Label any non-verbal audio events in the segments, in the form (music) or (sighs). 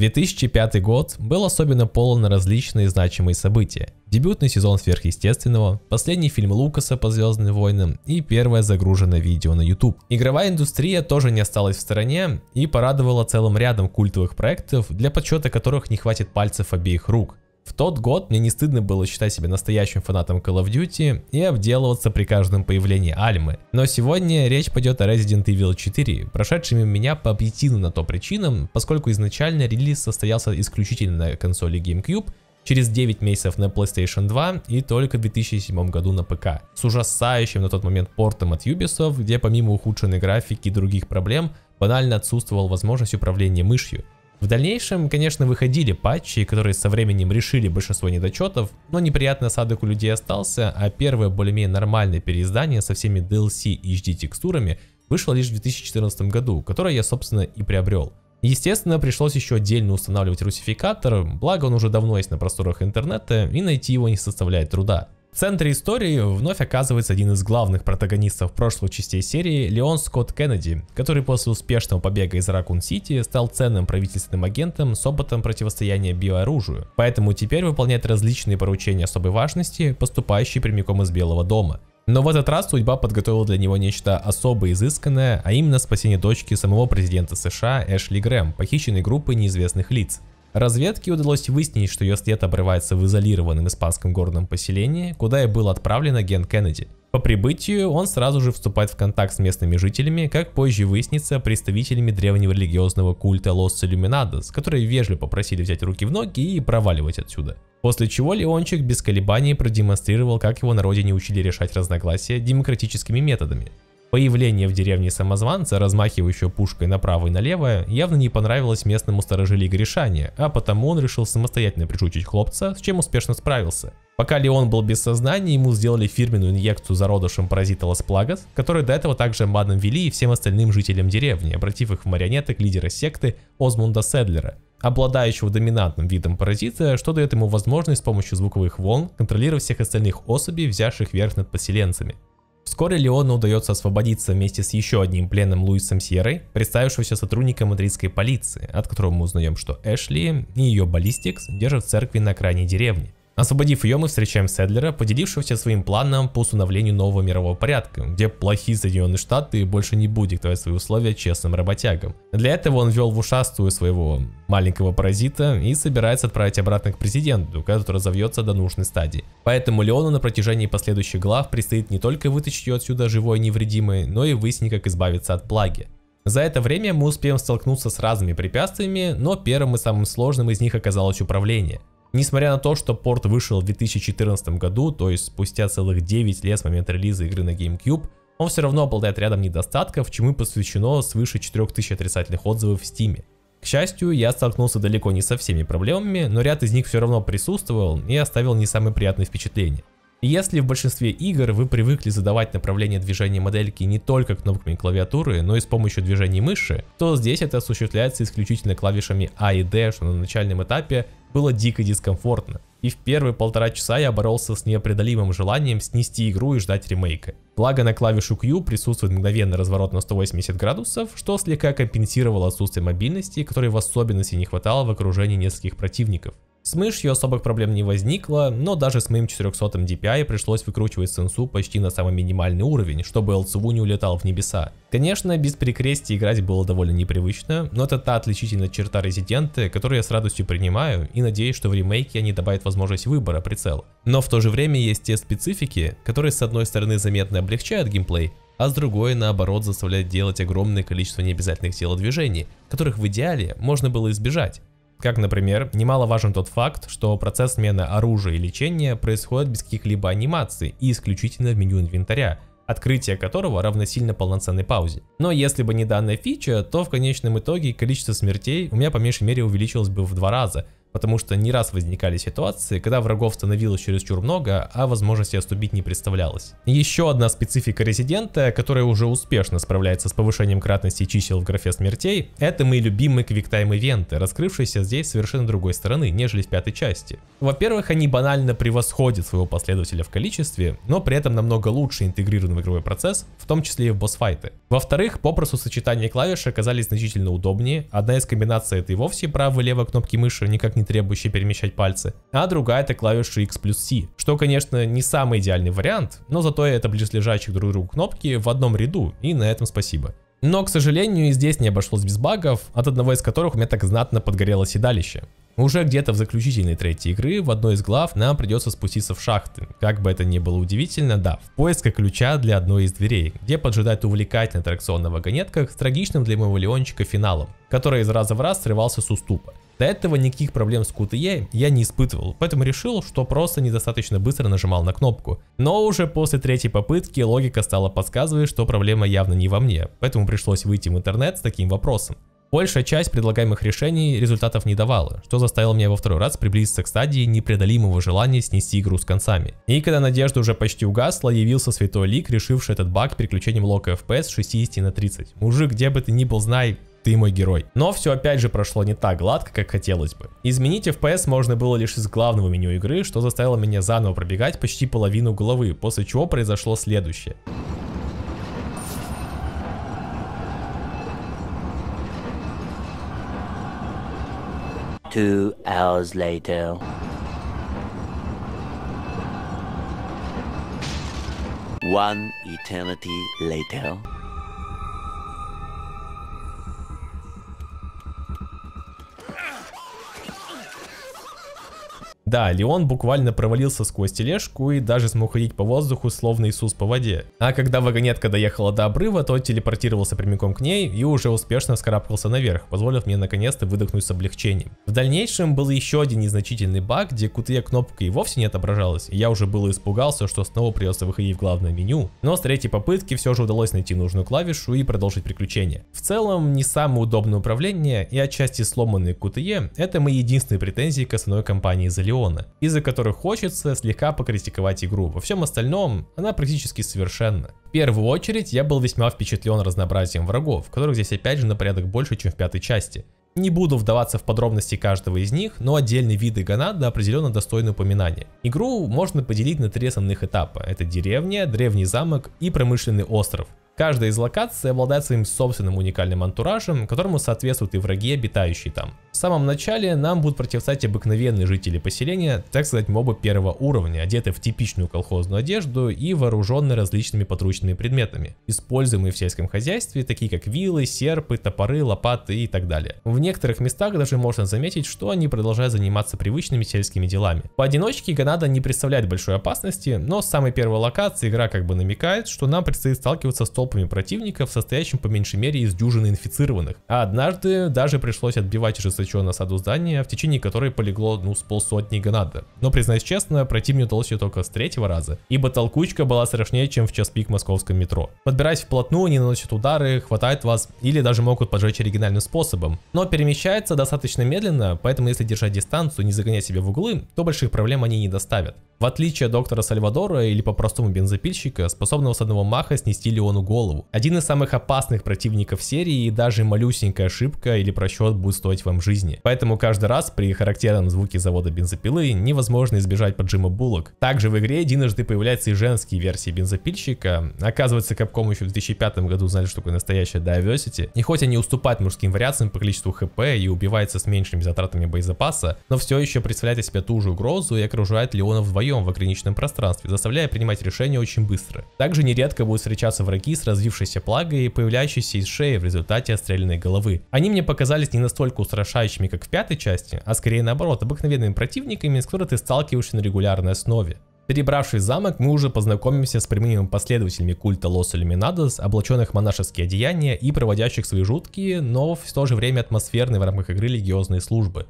2005 год был особенно полон различные значимые события. Дебютный сезон сверхъестественного, последний фильм Лукаса по Звездным войнам и первое загруженное видео на YouTube. Игровая индустрия тоже не осталась в стороне и порадовала целым рядом культовых проектов, для подсчета которых не хватит пальцев обеих рук. В тот год мне не стыдно было считать себя настоящим фанатом Call of Duty и обделываться при каждом появлении Альмы. Но сегодня речь пойдет о Resident Evil 4, прошедшими меня по объективным на то причинам, поскольку изначально релиз состоялся исключительно на консоли GameCube, через 9 месяцев на PlayStation 2 и только в 2007 году на ПК. С ужасающим на тот момент портом от Ubisoft, где помимо ухудшенной графики и других проблем, банально отсутствовала возможность управления мышью. В дальнейшем, конечно, выходили патчи, которые со временем решили большинство недочетов, но неприятный осадок у людей остался, а первое более-менее нормальное переиздание со всеми DLC и HD текстурами вышло лишь в 2014 году, которое я, собственно, и приобрел. Естественно, пришлось еще отдельно устанавливать русификатор, благо он уже давно есть на просторах интернета и найти его не составляет труда. В центре истории вновь оказывается один из главных протагонистов прошлой частей серии Леон Скотт Кеннеди, который после успешного побега из Ракун-Сити стал ценным правительственным агентом с опытом противостояния биооружию, поэтому теперь выполняет различные поручения особой важности, поступающие прямиком из Белого дома. Но в этот раз судьба подготовила для него нечто особо изысканное, а именно спасение дочки самого президента США Эшли Грэм, похищенной группой неизвестных лиц. Разведке удалось выяснить, что ее след обрывается в изолированном испанском горном поселении, куда и был отправлен агент Кеннеди. По прибытию он сразу же вступает в контакт с местными жителями, как позже выяснится, представителями древнего религиозного культа Лос Иллюминадос, которые вежливо попросили взять руки в ноги и проваливать отсюда. После чего Леончик без колебаний продемонстрировал, как его на родине учили решать разногласия демократическими методами. Появление в деревне самозванца, размахивающего пушкой направо и налево, явно не понравилось местному старожиле Гришане, а потому он решил самостоятельно прижучить хлопца, с чем успешно справился. Пока Леон был без сознания, ему сделали фирменную инъекцию зародышем паразита Лас-Плагас, который до этого также обманом вели и всем остальным жителям деревни, обратив их в марионеток лидера секты Озмунда Седлера, обладающего доминантным видом паразита, что дает ему возможность с помощью звуковых волн контролировать всех остальных особей, взявших верх над поселенцами. Вскоре Леону удается освободиться вместе с еще одним пленным Луисом Сьеррой, представившегося сотрудником мадридской полиции, от которого мы узнаем, что Эшли и ее баллистикс держат в церкви на окраине деревни. Освободив ее, мы встречаем Седлера, поделившегося своим планом по установлению нового мирового порядка, где плохие Соединенные Штаты больше не будет диктовать свои условия честным работягам. Для этого он ввел в ушастую своего маленького паразита и собирается отправить обратно к президенту, который разовьется до нужной стадии. Поэтому Леону на протяжении последующих глав предстоит не только вытащить ее отсюда живой и невредимой, но и выяснить, как избавиться от плаги. За это время мы успеем столкнуться с разными препятствиями, но первым и самым сложным из них оказалось управление – Несмотря на то, что порт вышел в 2014 году, то есть спустя целых 9 лет с момента релиза игры на GameCube, он все равно обладает рядом недостатков, чему посвящено свыше 4000 отрицательных отзывов в Steam. К счастью, я столкнулся далеко не со всеми проблемами, но ряд из них все равно присутствовал и оставил не самые приятные впечатления. Если в большинстве игр вы привыкли задавать направление движения модельки не только кнопками клавиатуры, но и с помощью движений мыши, то здесь это осуществляется исключительно клавишами A а и D, что на начальном этапе было дико дискомфортно. И в первые полтора часа я боролся с непреодолимым желанием снести игру и ждать ремейка. Благо на клавишу Q присутствует мгновенный разворот на 180 градусов, что слегка компенсировало отсутствие мобильности, которой в особенности не хватало в окружении нескольких противников. С мышью особых проблем не возникло, но даже с моим 400 DPI пришлось выкручивать сенсу почти на самый минимальный уровень, чтобы ЛЦУ не улетал в небеса. Конечно, без перекрестия играть было довольно непривычно, но это та отличительная черта резидента, которую я с радостью принимаю и надеюсь, что в ремейке они добавят возможность выбора прицела. Но в то же время есть те специфики, которые с одной стороны заметно облегчают геймплей, а с другой, наоборот, заставляют делать огромное количество необязательных телодвижений, которых в идеале можно было избежать. Как, например, немаловажен тот факт, что процесс смены оружия и лечения происходит без каких-либо анимаций и исключительно в меню инвентаря, открытие которого равносильно полноценной паузе. Но если бы не данная фича, то в конечном итоге количество смертей у меня по меньшей мере увеличилось бы в два раза – потому что не раз возникали ситуации, когда врагов становилось чересчур много, а возможности отступить не представлялось. Еще одна специфика резидента, которая уже успешно справляется с повышением кратности чисел в графе смертей, это мои любимые квиктайм-ивенты, раскрывшиеся здесь совершенно другой стороны, нежели в пятой части. Во-первых, они банально превосходят своего последователя в количестве, но при этом намного лучше интегрированы в игровой процесс, в том числе и в босс-файты. Во-вторых, попросту сочетания клавиш оказались значительно удобнее, одна из комбинаций это и вовсе право-лево кнопки мыши никак не не перемещать пальцы, а другая это клавиша X плюс C, что, конечно, не самый идеальный вариант, но зато это близлежащих друг другу кнопки в одном ряду, и на этом спасибо. Но, к сожалению, и здесь не обошлось без багов, от одного из которых у меня так знатно подгорело седалище. Уже где-то в заключительной третьей игры, в одной из глав, нам придется спуститься в шахты. Как бы это ни было удивительно, да, в поисках ключа для одной из дверей, где поджидает увлекательный аттракцион на вагонетках с трагичным для моего Леончика финалом, который из раза в раз срывался с уступа. До этого никаких проблем с QTE я не испытывал, поэтому решил, что просто недостаточно быстро нажимал на кнопку. Но уже после третьей попытки логика стала подсказывать, что проблема явно не во мне, поэтому пришлось выйти в интернет с таким вопросом. Большая часть предлагаемых решений результатов не давала, что заставило меня во второй раз приблизиться к стадии непреодолимого желания снести игру с концами. И когда надежда уже почти угасла, явился Святой Лик, решивший этот баг переключением лока FPS 60 на 30. Мужик, где бы ты ни был, знай, ты мой герой. Но все опять же прошло не так гладко, как хотелось бы. Изменить FPS можно было лишь из главного меню игры, что заставило меня заново пробегать почти половину головы, после чего произошло следующее. Two hours later. One eternity later. Да, Леон буквально провалился сквозь тележку и даже смог ходить по воздуху, словно Иисус по воде. А когда вагонетка доехала до обрыва, то телепортировался прямиком к ней и уже успешно вскарабкался наверх, позволив мне наконец-то выдохнуть с облегчением. В дальнейшем был еще один незначительный баг, где кутые кнопка и вовсе не отображалась, и я уже было испугался, что снова придется выходить в главное меню, но с третьей попытки все же удалось найти нужную клавишу и продолжить приключение. В целом, не самое удобное управление и отчасти сломанные кутые – это мои единственные претензии к основной компании за Леон зоны, из-за которых хочется слегка покритиковать игру. Во всем остальном она практически совершенна. В первую очередь я был весьма впечатлен разнообразием врагов, которых здесь опять же на порядок больше, чем в пятой части. Не буду вдаваться в подробности каждого из них, но отдельные виды гонада определенно достойны упоминания. Игру можно поделить на три основных этапа. Это деревня, древний замок и промышленный остров. Каждая из локаций обладает своим собственным уникальным антуражем, которому соответствуют и враги, обитающие там. В самом начале нам будут противостоять обыкновенные жители поселения, так сказать мобы первого уровня, одетые в типичную колхозную одежду и вооруженные различными подручными предметами, используемые в сельском хозяйстве, такие как вилы, серпы, топоры, лопаты и так далее. В некоторых местах даже можно заметить, что они продолжают заниматься привычными сельскими делами. Поодиночке Ганада не представляет большой опасности, но с самой первой локации игра как бы намекает, что нам предстоит сталкиваться с толпой толпами противников, состоящим по меньшей мере из дюжины инфицированных. А однажды даже пришлось отбивать ожесточенно осаду здания, в течение которой полегло ну с полсотни гранада. Но признаюсь честно, пройти мне удалось ее только с третьего раза, ибо толкучка была страшнее, чем в час пик московском метро. Подбираясь вплотную, они наносят удары, хватает вас или даже могут поджечь оригинальным способом. Но перемещается достаточно медленно, поэтому если держать дистанцию, не загонять себя в углы, то больших проблем они не доставят. В отличие от доктора Сальвадора или по-простому бензопильщика, способного с одного маха снести Леону голову голову. Один из самых опасных противников серии, и даже малюсенькая ошибка или просчет будет стоить вам жизни. Поэтому каждый раз при характерном звуке завода бензопилы невозможно избежать поджима булок. Также в игре единожды появляются и женские версии бензопильщика. Оказывается, Capcom еще в 2005 году знали, что такое настоящая Diversity. И хоть они уступают мужским вариациям по количеству хп и убиваются с меньшими затратами боезапаса, но все еще представляет из себя ту же угрозу и окружает Леона вдвоем в ограниченном пространстве, заставляя принимать решения очень быстро. Также нередко будут встречаться враги с с развившейся плагой, появляющейся из шеи в результате отстрелянной головы. Они мне показались не настолько устрашающими, как в пятой части, а скорее наоборот, обыкновенными противниками, с которыми ты сталкиваешься на регулярной основе. Перебравшись в замок, мы уже познакомимся с прямыми последователями культа Лос Иллюминадос, облаченных в монашеские одеяния и проводящих свои жуткие, но в то же время атмосферные в рамках игры религиозные службы.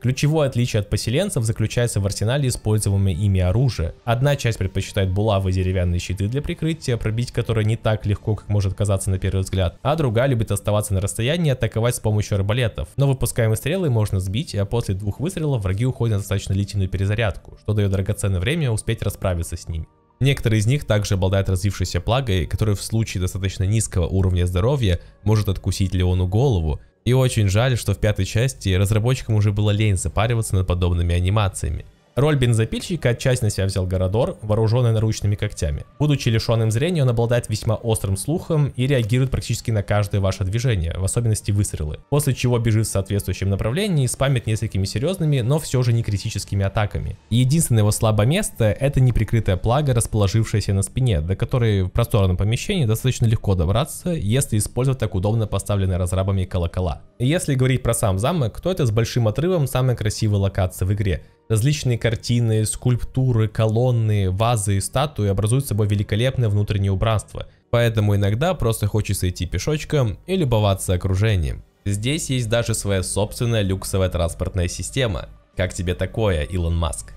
Ключевое отличие от поселенцев заключается в арсенале используемого ими оружия. Одна часть предпочитает булавы и деревянные щиты для прикрытия, пробить которые не так легко, как может казаться на первый взгляд, а другая любит оставаться на расстоянии и атаковать с помощью арбалетов. Но выпускаемые стрелы можно сбить, а после двух выстрелов враги уходят на достаточно длительную перезарядку, что дает драгоценное время успеть расправиться с ними. Некоторые из них также обладают развившейся плагой, которая в случае достаточно низкого уровня здоровья может откусить Леону голову, и очень жаль, что в пятой части разработчикам уже было лень запариваться над подобными анимациями. Роль бензопильщика отчасти на себя взял Городор, вооруженный наручными когтями. Будучи лишенным зрения, он обладает весьма острым слухом и реагирует практически на каждое ваше движение, в особенности выстрелы. После чего бежит в соответствующем направлении и спамит несколькими серьезными, но все же не критическими атаками. И единственное его слабое место – это неприкрытая плага, расположившаяся на спине, до которой в просторном помещении достаточно легко добраться, если использовать так удобно поставленные разрабами колокола. И если говорить про сам замок, то это с большим отрывом самая красивая локация в игре – Различные картины, скульптуры, колонны, вазы и статуи образуют собой великолепное внутреннее убранство, поэтому иногда просто хочется идти пешочком и любоваться окружением. Здесь есть даже своя собственная люксовая транспортная система. Как тебе такое, Илон Маск?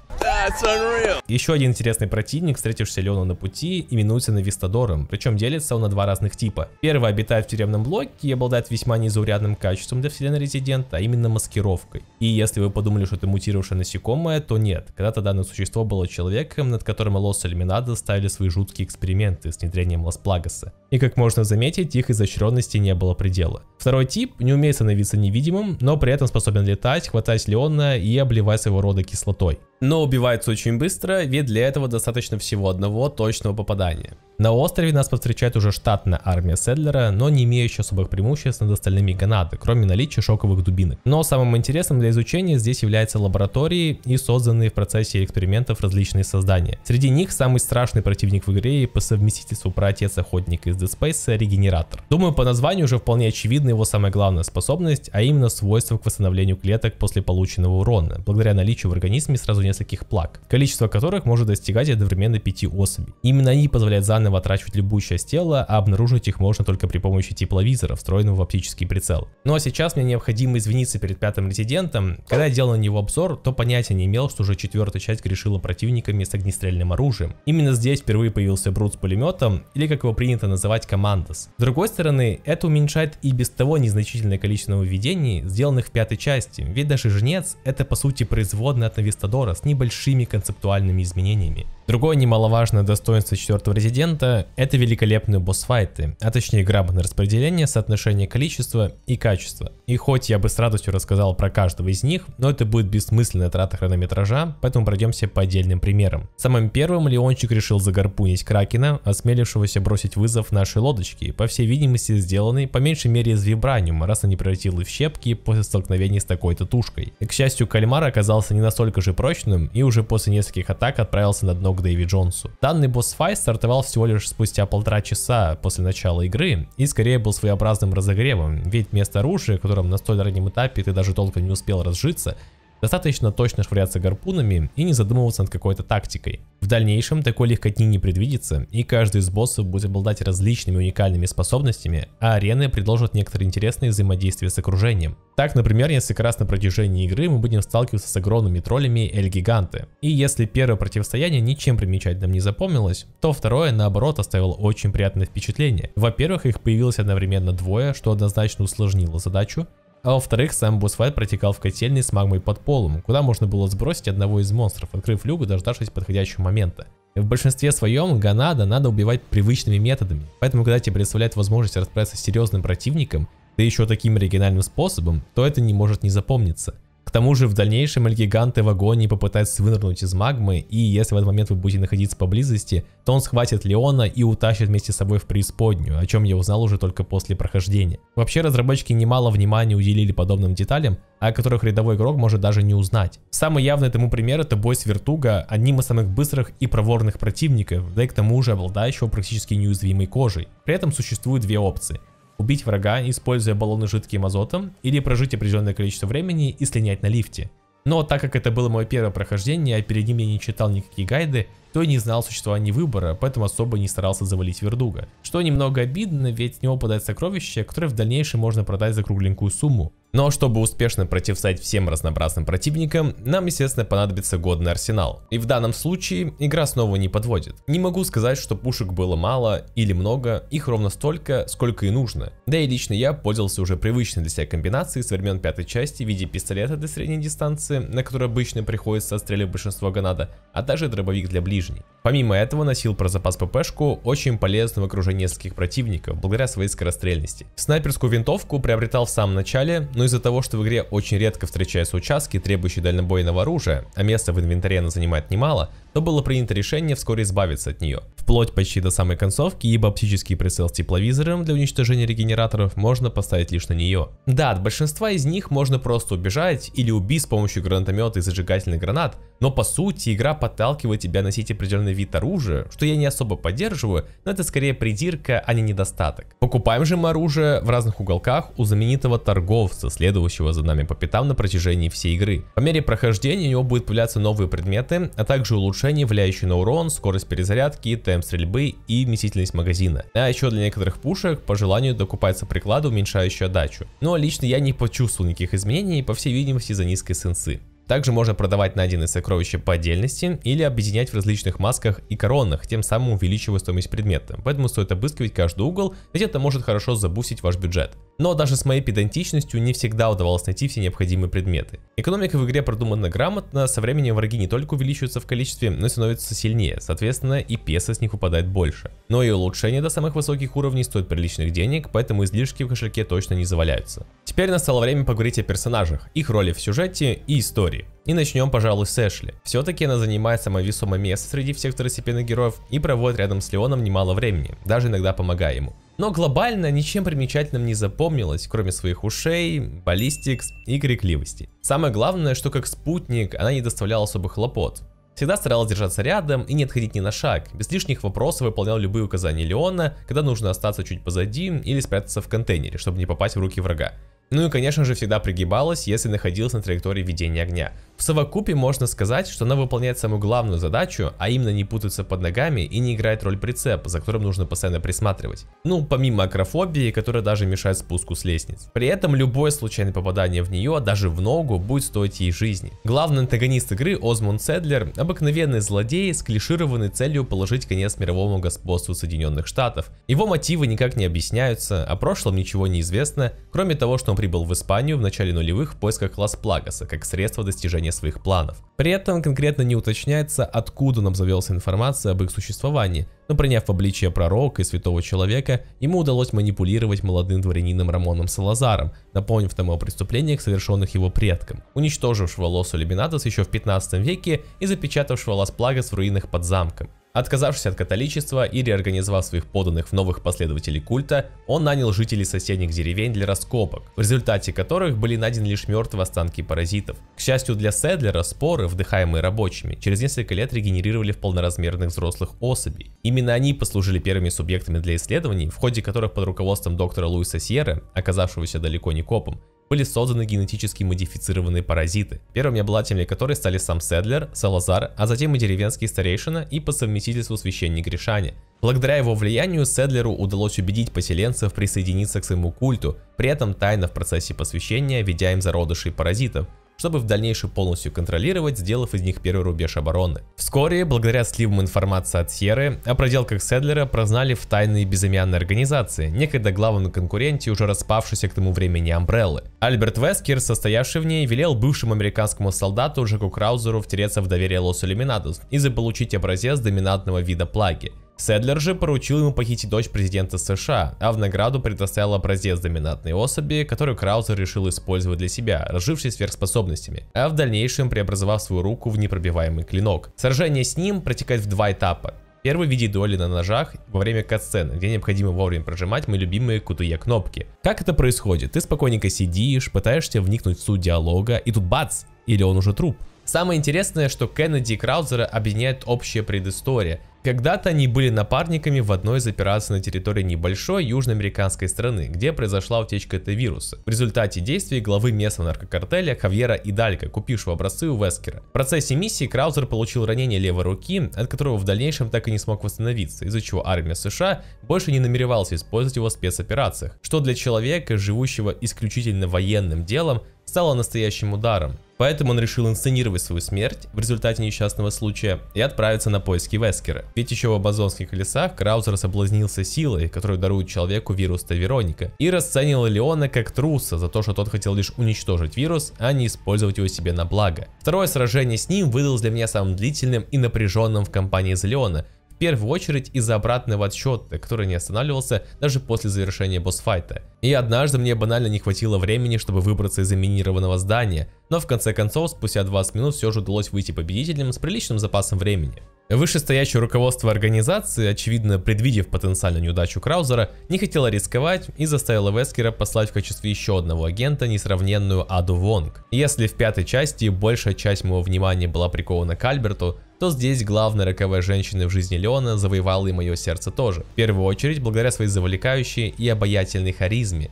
Еще один интересный противник, встретившийся Леону на пути, именуется Навистадором, причем делится он на два разных типа. Первый обитает в тюремном блоке и обладает весьма незаурядным качеством для вселенной Резидента, а именно маскировкой. И если вы подумали, что это мутировавшее насекомое, то нет. Когда-то данное существо было человеком, над которым Лос и ставили свои жуткие эксперименты с внедрением Лас Плагаса и как можно заметить, их изощренности не было предела. Второй тип не умеет становиться невидимым, но при этом способен летать, хватать Леона и обливать своего рода кислотой. Но убивается очень быстро, ведь для этого достаточно всего одного точного попадания. На острове нас повстречает уже штатная армия Седлера, но не имеющая особых преимуществ над остальными Ганады, кроме наличия шоковых дубинок. Но самым интересным для изучения здесь являются лаборатории и созданные в процессе экспериментов различные создания. Среди них самый страшный противник в игре и по совместительству протец охотника из Dead Space регенератор. Думаю, по названию уже вполне очевидна его самая главная способность, а именно свойство к восстановлению клеток после полученного урона, благодаря наличию в организме сразу нескольких плаг, количество которых может достигать одновременно 5 особей. Именно они позволяют заново отращивать любую часть тела, а обнаружить их можно только при помощи тепловизора, встроенного в оптический прицел. Ну а сейчас мне необходимо извиниться перед пятым резидентом. Когда я делал на него обзор, то понятия не имел, что уже четвертая часть грешила противниками с огнестрельным оружием. Именно здесь впервые появился Брут с пулеметом, или как его принято называть, создавать командос. С другой стороны, это уменьшает и без того незначительное количество нововведений, сделанных в пятой части, ведь даже Жнец это по сути производная от Навистадора с небольшими концептуальными изменениями. Другое немаловажное достоинство четвертого резидента – это великолепные босс-файты, а точнее грамотное распределение соотношения количества и качества. И хоть я бы с радостью рассказал про каждого из них, но это будет бессмысленная трата хронометража, поэтому пройдемся по отдельным примерам. Самым первым Леончик решил загарпунить Кракена, осмелившегося бросить вызов на нашей лодочки, по всей видимости сделаны по меньшей мере из вибраниума, раз они превратила в щепки после столкновения с такой-то тушкой. И, к счастью, кальмар оказался не настолько же прочным и уже после нескольких атак отправился на дно к Дэви Джонсу. Данный босс-файт стартовал всего лишь спустя полтора часа после начала игры и скорее был своеобразным разогревом, ведь вместо оружия, которым на столь раннем этапе ты даже толком не успел разжиться, Достаточно точно швыряться гарпунами и не задумываться над какой-то тактикой. В дальнейшем такой легкотни не предвидится, и каждый из боссов будет обладать различными уникальными способностями, а арены предложат некоторые интересные взаимодействия с окружением. Так, например, несколько раз на протяжении игры мы будем сталкиваться с огромными троллями Эль-Гиганты. И если первое противостояние ничем примечательным не запомнилось, то второе, наоборот, оставило очень приятное впечатление. Во-первых, их появилось одновременно двое, что однозначно усложнило задачу, а во-вторых, сам босс-файт протекал в котельной с магмой под полом, куда можно было сбросить одного из монстров, открыв люк и дождавшись подходящего момента. В большинстве своем Ганада надо убивать привычными методами, поэтому когда тебе представляет возможность расправиться с серьезным противником, да еще таким оригинальным способом, то это не может не запомниться тому же в дальнейшем эльгиганты в агонии попытаются вынырнуть из магмы, и если в этот момент вы будете находиться поблизости, то он схватит Леона и утащит вместе с собой в преисподнюю, о чем я узнал уже только после прохождения. Вообще разработчики немало внимания уделили подобным деталям, о которых рядовой игрок может даже не узнать. Самый явный этому пример это бой с Вертуга, одним из самых быстрых и проворных противников, да и к тому же обладающего практически неуязвимой кожей. При этом существуют две опции – убить врага, используя баллоны жидким азотом, или прожить определенное количество времени и слинять на лифте. Но так как это было мое первое прохождение, а перед ним я не читал никакие гайды, то и не знал существования выбора, поэтому особо не старался завалить вердуга. Что немного обидно, ведь с него падает сокровище, которое в дальнейшем можно продать за кругленькую сумму. Но ну, а чтобы успешно противостоять всем разнообразным противникам, нам, естественно, понадобится годный арсенал. И в данном случае игра снова не подводит. Не могу сказать, что пушек было мало или много, их ровно столько, сколько и нужно. Да и лично я пользовался уже привычной для себя комбинацией с времен пятой части в виде пистолета для средней дистанции, на который обычно приходится отстрелив большинство гранада, а также дробовик для ближней. Помимо этого носил про запас ППшку, очень полезную в окружении нескольких противников, благодаря своей скорострельности. Снайперскую винтовку приобретал в самом начале, но но из-за того, что в игре очень редко встречаются участки, требующие дальнобойного оружия, а места в инвентаре она занимает немало, то было принято решение вскоре избавиться от нее. Вплоть почти до самой концовки, ибо оптический прицел с тепловизором для уничтожения регенераторов можно поставить лишь на нее. Да, от большинства из них можно просто убежать или убить с помощью гранатомета и зажигательных гранат, но по сути игра подталкивает тебя носить определенный вид оружия, что я не особо поддерживаю, но это скорее придирка, а не недостаток. Покупаем же мы оружие в разных уголках у знаменитого торговца, следующего за нами по пятам на протяжении всей игры. По мере прохождения у него будут появляться новые предметы, а также улучшения, влияющие на урон, скорость перезарядки, темп стрельбы и вместительность магазина. А еще для некоторых пушек по желанию докупается приклад уменьшающий отдачу. Но лично я не почувствовал никаких изменений, по всей видимости за низкой сенсы. Также можно продавать найденные сокровища по отдельности или объединять в различных масках и коронах, тем самым увеличивая стоимость предмета. Поэтому стоит обыскивать каждый угол, ведь это может хорошо забусить ваш бюджет. Но даже с моей педантичностью не всегда удавалось найти все необходимые предметы. Экономика в игре продумана грамотно, со временем враги не только увеличиваются в количестве, но и становятся сильнее, соответственно и песо с них упадает больше. Но и улучшение до самых высоких уровней стоит приличных денег, поэтому излишки в кошельке точно не заваляются. Теперь настало время поговорить о персонажах, их роли в сюжете и истории. И начнем, пожалуй, с Эшли. Все-таки она занимает самое весомое место среди всех второстепенных героев и проводит рядом с Леоном немало времени, даже иногда помогая ему но глобально ничем примечательным не запомнилась, кроме своих ушей, баллистик и крикливости. Самое главное, что как спутник она не доставляла особых хлопот. Всегда старалась держаться рядом и не отходить ни на шаг, без лишних вопросов выполнял любые указания Леона, когда нужно остаться чуть позади или спрятаться в контейнере, чтобы не попасть в руки врага. Ну и, конечно же, всегда пригибалась, если находилась на траектории ведения огня. В совокупе можно сказать, что она выполняет самую главную задачу, а именно не путаться под ногами и не играет роль прицепа, за которым нужно постоянно присматривать. Ну, помимо акрофобии, которая даже мешает спуску с лестниц. При этом любое случайное попадание в нее, даже в ногу, будет стоить ей жизни. Главный антагонист игры Озмунд Седлер – обыкновенный злодей, склишированный целью положить конец мировому господству Соединенных Штатов. Его мотивы никак не объясняются, о прошлом ничего не известно, кроме того, что он прибыл в Испанию в начале нулевых в поисках Лас-Плагаса как средство достижения своих планов. При этом конкретно не уточняется, откуда нам завелась информация об их существовании, но приняв обличие пророка и святого человека, ему удалось манипулировать молодым дворянином Рамоном Салазаром, напомнив тому о преступлениях, совершенных его предком, уничтожившего лос Лиминатос еще в 15 веке и запечатавшего Лас-Плагас в руинах под замком. Отказавшись от католичества и реорганизовав своих поданных в новых последователей культа, он нанял жителей соседних деревень для раскопок, в результате которых были найдены лишь мертвые останки паразитов. К счастью для Седлера, споры, вдыхаемые рабочими, через несколько лет регенерировали в полноразмерных взрослых особей. Именно они послужили первыми субъектами для исследований, в ходе которых под руководством доктора Луиса Сьерра, оказавшегося далеко не копом, были созданы генетически модифицированные паразиты, первыми обладателями которых стали сам Седлер, Салазар, а затем и деревенские старейшина и по совместительству священник Гришани. Благодаря его влиянию Седлеру удалось убедить поселенцев присоединиться к своему культу, при этом тайно в процессе посвящения ведя им зародышей паразитов – чтобы в дальнейшем полностью контролировать, сделав из них первый рубеж обороны. Вскоре, благодаря сливам информации от Сьерры, о проделках Седлера прознали в тайной безымянной организации, некогда главном конкуренте уже распавшейся к тому времени Амбреллы. Альберт Вескер, состоявший в ней, велел бывшему американскому солдату Жеку Краузеру втереться в доверие Лос Иллюминатус и заполучить образец доминантного вида плаги. Седлер же поручил ему похитить дочь президента США, а в награду предоставил образец доминантной особи, которую Краузер решил использовать для себя, разжившись сверхспособностями, а в дальнейшем преобразовав свою руку в непробиваемый клинок. Сражение с ним протекает в два этапа. Первый в виде дуэли на ножах во время катсцены, где необходимо вовремя прожимать мои любимые кутые кнопки. Как это происходит? Ты спокойненько сидишь, пытаешься вникнуть в суть диалога, и тут бац! Или он уже труп. Самое интересное, что Кеннеди и Краузера объединяет общая предыстория – когда-то они были напарниками в одной из операций на территории небольшой южноамериканской страны, где произошла утечка этого вируса. В результате действий главы местного наркокартеля Хавьера Идалька, купившего образцы у Вескера. В процессе миссии Краузер получил ранение левой руки, от которого в дальнейшем так и не смог восстановиться, из-за чего армия США больше не намеревалась использовать его в спецоперациях, что для человека, живущего исключительно военным делом, стало настоящим ударом. Поэтому он решил инсценировать свою смерть в результате несчастного случая и отправиться на поиски Вескера. Ведь еще в амазонских лесах Краузер соблазнился силой, которую дарует человеку вирус Тавероника, и расценил Леона как труса за то, что тот хотел лишь уничтожить вирус, а не использовать его себе на благо. Второе сражение с ним выдалось для меня самым длительным и напряженным в компании за Леона, в первую очередь из-за обратного отсчета, который не останавливался даже после завершения босс-файта. И однажды мне банально не хватило времени, чтобы выбраться из заминированного здания, но в конце концов, спустя 20 минут все же удалось выйти победителем с приличным запасом времени. Вышестоящее руководство организации, очевидно предвидев потенциальную неудачу Краузера, не хотело рисковать и заставило Вескера послать в качестве еще одного агента несравненную Аду Вонг. Если в пятой части большая часть моего внимания была прикована к Альберту, то здесь главная роковая женщина в жизни Леона завоевала и мое сердце тоже. В первую очередь благодаря своей завлекающей и обаятельной харизме.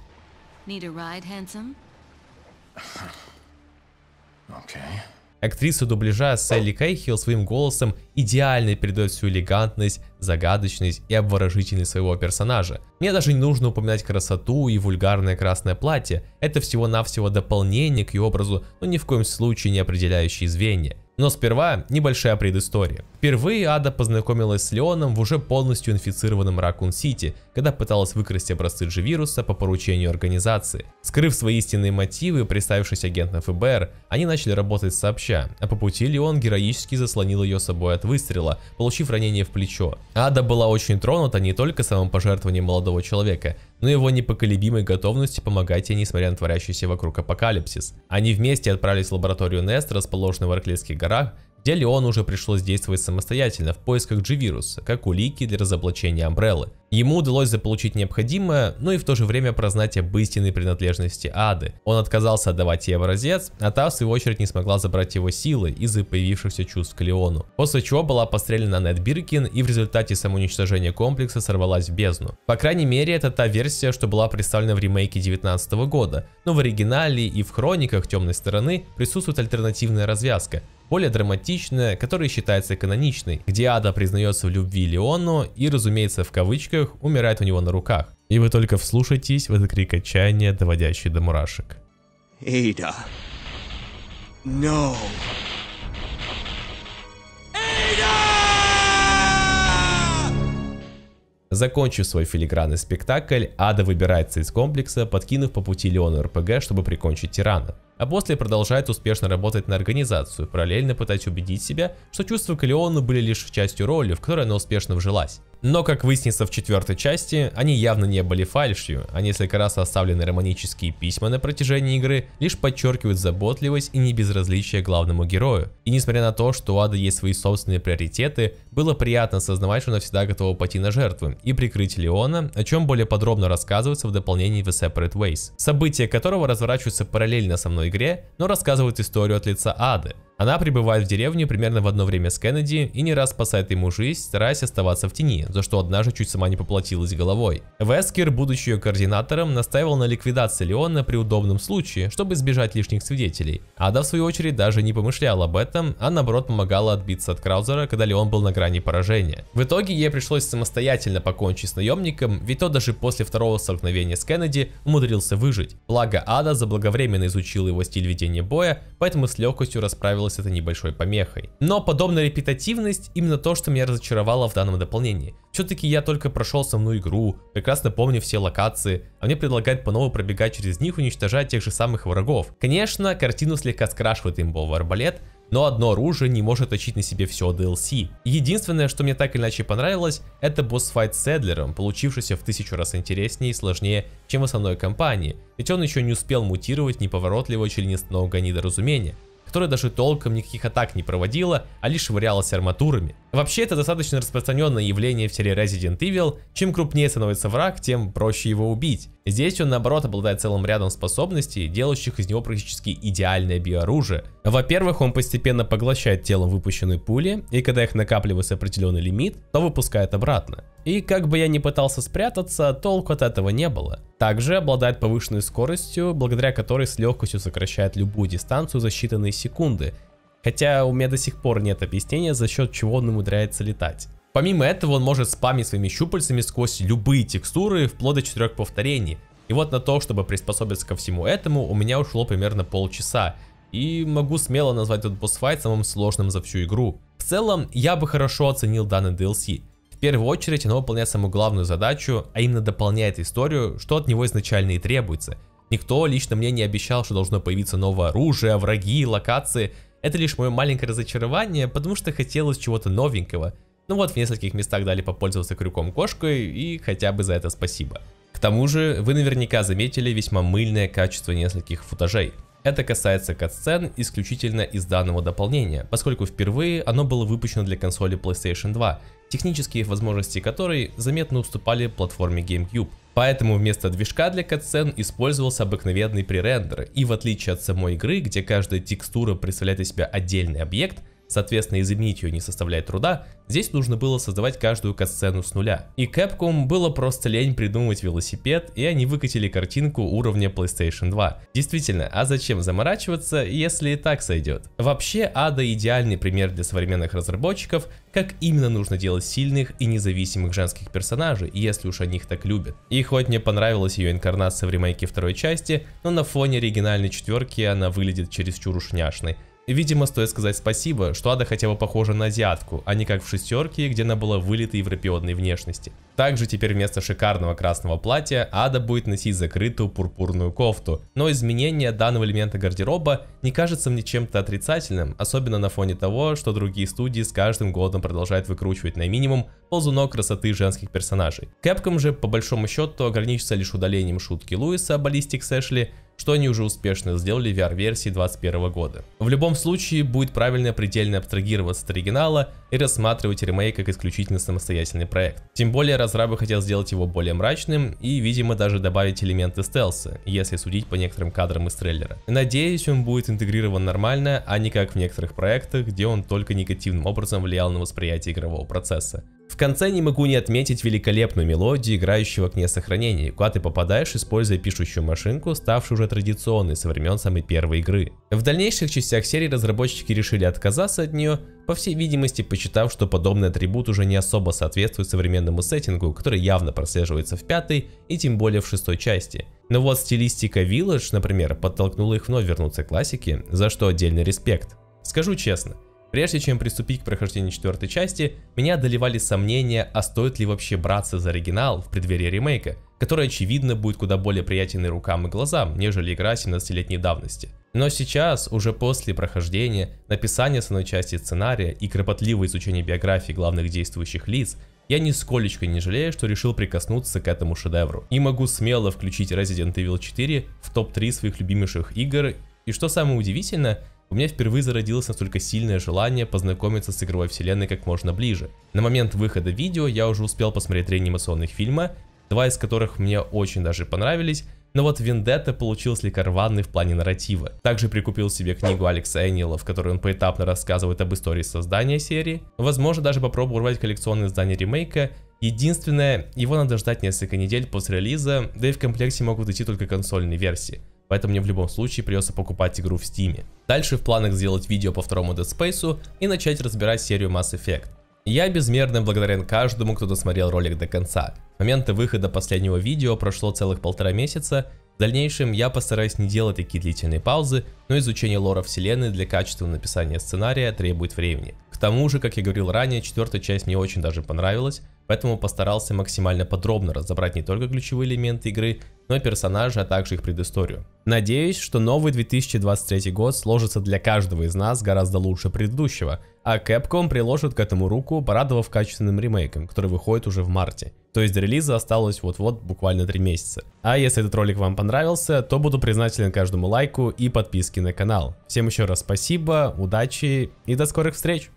Ride, (sighs) okay. Актриса дубляжа Сэлли Кейхилл своим голосом идеально передает всю элегантность, загадочность и обворожительность своего персонажа. Мне даже не нужно упоминать красоту и вульгарное красное платье, это всего-навсего дополнение к ее образу, но ни в коем случае не определяющие звенья. Но сперва небольшая предыстория. Впервые Ада познакомилась с Леоном в уже полностью инфицированном Ракун Сити, когда пыталась выкрасть образцы G-вируса по поручению организации. Скрыв свои истинные мотивы, представившись агентом ФБР, они начали работать сообща, а по пути Леон героически заслонил ее собой от выстрела, получив ранение в плечо. Ада была очень тронута не только самым пожертвованием молодого человека, но его непоколебимой готовностью помогать ей, несмотря на творящийся вокруг апокалипсис. Они вместе отправились в лабораторию Нест, расположенную в Арклетских горах, где Леон уже пришлось действовать самостоятельно в поисках G-вируса, как улики для разоблачения Амбреллы. Ему удалось заполучить необходимое, но и в то же время прознать об истинной принадлежности Ады. Он отказался отдавать ей образец, а та в свою очередь не смогла забрать его силы из-за появившихся чувств к Леону. После чего была пострелена Нед Биркин и в результате самоуничтожения комплекса сорвалась в бездну. По крайней мере, это та версия, что была представлена в ремейке 2019 года, но в оригинале и в хрониках темной стороны присутствует альтернативная развязка – более драматичная, которая считается каноничной, где Ада признается в любви Леону и, разумеется, в кавычках, умирает у него на руках. И вы только вслушайтесь в этот крик отчаяния, доводящий до мурашек. Ада. No. Закончив свой филигранный спектакль, Ада выбирается из комплекса, подкинув по пути Леону РПГ, чтобы прикончить тирана а после продолжает успешно работать на организацию, параллельно пытаясь убедить себя, что чувства к Леону были лишь частью роли, в которой она успешно вжилась. Но, как выяснится в четвертой части, они явно не были фальшью, а несколько раз оставленные романические письма на протяжении игры лишь подчеркивают заботливость и небезразличие главному герою. И несмотря на то, что у Ада есть свои собственные приоритеты, было приятно осознавать, что она всегда готова пойти на жертвы и прикрыть Леона, о чем более подробно рассказывается в дополнении The Separate Ways, события которого разворачиваются параллельно со мной игре, но рассказывают историю от лица Ады. Она прибывает в деревню примерно в одно время с Кеннеди и не раз спасает ему жизнь, стараясь оставаться в тени, за что однажды чуть сама не поплатилась головой. Вескер, будучи ее координатором, настаивал на ликвидации Леона при удобном случае, чтобы избежать лишних свидетелей. Ада, в свою очередь, даже не помышляла об этом, а наоборот помогала отбиться от Краузера, когда Леон был на грани поражения. В итоге ей пришлось самостоятельно покончить с наемником, ведь то даже после второго столкновения с Кеннеди умудрился выжить. Благо Ада заблаговременно изучила его стиль ведения боя, поэтому с легкостью расправилась оказалось это небольшой помехой. Но подобная репетативность именно то, что меня разочаровало в данном дополнении. Все-таки я только прошел основную игру, прекрасно помню все локации, а мне предлагают по новой пробегать через них, уничтожая тех же самых врагов. Конечно, картину слегка скрашивает имбовый арбалет, но одно оружие не может точить на себе все DLC. Единственное, что мне так или иначе понравилось, это босс-файт с Эдлером, получившийся в тысячу раз интереснее и сложнее, чем в основной кампании, ведь он еще не успел мутировать неповоротливого членистного недоразумения которая даже толком никаких атак не проводила, а лишь варялась арматурами. Вообще, это достаточно распространенное явление в серии Resident Evil. Чем крупнее становится враг, тем проще его убить. Здесь он, наоборот, обладает целым рядом способностей, делающих из него практически идеальное биооружие. Во-первых, он постепенно поглощает телом выпущенные пули, и когда их накапливается определенный лимит, то выпускает обратно. И как бы я ни пытался спрятаться, толку от этого не было. Также обладает повышенной скоростью, благодаря которой с легкостью сокращает любую дистанцию за считанные секунды, Хотя у меня до сих пор нет объяснения, за счет чего он умудряется летать. Помимо этого, он может спамить своими щупальцами сквозь любые текстуры, вплоть до четырех повторений. И вот на то, чтобы приспособиться ко всему этому, у меня ушло примерно полчаса. И могу смело назвать этот босс-файт самым сложным за всю игру. В целом, я бы хорошо оценил данный DLC. В первую очередь, оно выполняет самую главную задачу, а именно дополняет историю, что от него изначально и требуется. Никто лично мне не обещал, что должно появиться новое оружие, враги, локации – это лишь мое маленькое разочарование, потому что хотелось чего-то новенького. Ну вот, в нескольких местах дали попользоваться крюком-кошкой, и хотя бы за это спасибо. К тому же, вы наверняка заметили весьма мыльное качество нескольких футажей. Это касается катсцен исключительно из данного дополнения, поскольку впервые оно было выпущено для консоли PlayStation 2, технические возможности которой заметно уступали платформе GameCube. Поэтому вместо движка для катсцен использовался обыкновенный пререндер, и в отличие от самой игры, где каждая текстура представляет из себя отдельный объект, соответственно изменить ее не составляет труда, здесь нужно было создавать каждую катсцену с нуля. И Capcom было просто лень придумывать велосипед, и они выкатили картинку уровня PlayStation 2. Действительно, а зачем заморачиваться, если и так сойдет? Вообще, Ада идеальный пример для современных разработчиков, как именно нужно делать сильных и независимых женских персонажей, если уж они их так любят. И хоть мне понравилась ее инкарнация в ремейке второй части, но на фоне оригинальной четверки она выглядит чересчур ушняшной. Видимо, стоит сказать спасибо, что Ада хотя бы похожа на азиатку, а не как в шестерке, где она была вылита европеодной внешности. Также теперь вместо шикарного красного платья Ада будет носить закрытую пурпурную кофту, но изменение данного элемента гардероба не кажется мне чем-то отрицательным, особенно на фоне того, что другие студии с каждым годом продолжают выкручивать на минимум ползунок красоты женских персонажей. Кэпком же, по большому счету, ограничится лишь удалением шутки Луиса о баллистик Сэшли, что они уже успешно сделали в VR-версии 2021 года. В любом случае, будет правильно предельно абстрагироваться от оригинала и рассматривать ремейк как исключительно самостоятельный проект. Тем более, разрабы хотят сделать его более мрачным и, видимо, даже добавить элементы стелса, если судить по некоторым кадрам из трейлера. Надеюсь, он будет интегрирован нормально, а не как в некоторых проектах, где он только негативным образом влиял на восприятие игрового процесса. В конце не могу не отметить великолепную мелодию играющего к ней сохранения, куда ты попадаешь, используя пишущую машинку, ставшую уже традиционной со времен самой первой игры. В дальнейших частях серии разработчики решили отказаться от нее, по всей видимости посчитав, что подобный атрибут уже не особо соответствует современному сеттингу, который явно прослеживается в пятой и тем более в шестой части. Но вот стилистика Village, например, подтолкнула их вновь вернуться к классике, за что отдельный респект. Скажу честно, Прежде чем приступить к прохождению четвертой части, меня одолевали сомнения, а стоит ли вообще браться за оригинал в преддверии ремейка, который очевидно будет куда более приятен и рукам и глазам, нежели игра 17-летней давности. Но сейчас, уже после прохождения, написания основной части сценария и кропотливое изучение биографии главных действующих лиц, я нисколечко не жалею, что решил прикоснуться к этому шедевру. И могу смело включить Resident Evil 4 в топ-3 своих любимейших игр. И что самое удивительное, у меня впервые зародилось настолько сильное желание познакомиться с игровой вселенной как можно ближе. На момент выхода видео я уже успел посмотреть три анимационных фильма, два из которых мне очень даже понравились, но вот Вендетта получилась слегка в плане нарратива. Также прикупил себе книгу Алекса Энила, в которой он поэтапно рассказывает об истории создания серии. Возможно, даже попробую урвать коллекционное издание ремейка. Единственное, его надо ждать несколько недель после релиза, да и в комплекте могут идти только консольные версии поэтому мне в любом случае придется покупать игру в Стиме. Дальше в планах сделать видео по второму Dead Space и начать разбирать серию Mass Effect. Я безмерно благодарен каждому, кто досмотрел ролик до конца. С момента выхода последнего видео прошло целых полтора месяца, в дальнейшем я постараюсь не делать такие длительные паузы, но изучение лора вселенной для качественного написания сценария требует времени. К тому же, как я говорил ранее, четвертая часть мне очень даже понравилась, поэтому постарался максимально подробно разобрать не только ключевые элементы игры, но персонажи, а также их предысторию. Надеюсь, что новый 2023 год сложится для каждого из нас гораздо лучше предыдущего, а Capcom приложит к этому руку, порадовав качественным ремейком, который выходит уже в марте. То есть до релиза осталось вот-вот буквально 3 месяца. А если этот ролик вам понравился, то буду признателен каждому лайку и подписке на канал. Всем еще раз спасибо, удачи и до скорых встреч!